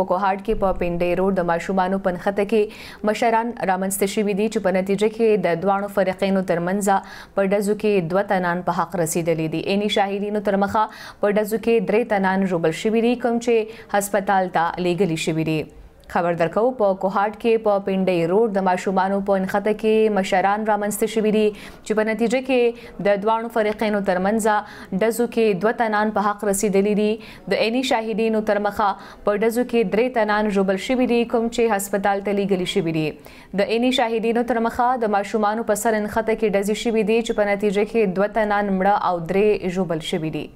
پوکوهارد کې په پینډې روډ د ماشومانو پنخته کې مشران رامنځته شوي دي چې په نتیجه کې د دوانو فرقینو ترمنځ په ډزو کې دوه تنان په حق رسیدلې دي اني شاهدینو ترمخه په ډزو کې درې تنان روبل شوي دي کوم چې هسپتال ته لیږلي شوي دي خبر درکو په کوهات کې په پینډي روډ د ماشومانو په انخته کې مشران رامنځته شوې دي چې په نتیجه کې د دوانو فرقینو ترمنځ دزو کې دوه تنان په حق رسیدلې دي د عیني شاهدینو ترمخه په دزو کې درې تنان جوبل شوې دي کوم چې هسپتال ته لیږل شوې دي د عیني شاهدینو ترمخه د ماشومانو په سر انخته کې دزي شوې دي چې په نتیجه کې دوه تنان مړه او درې جوبل شوې دي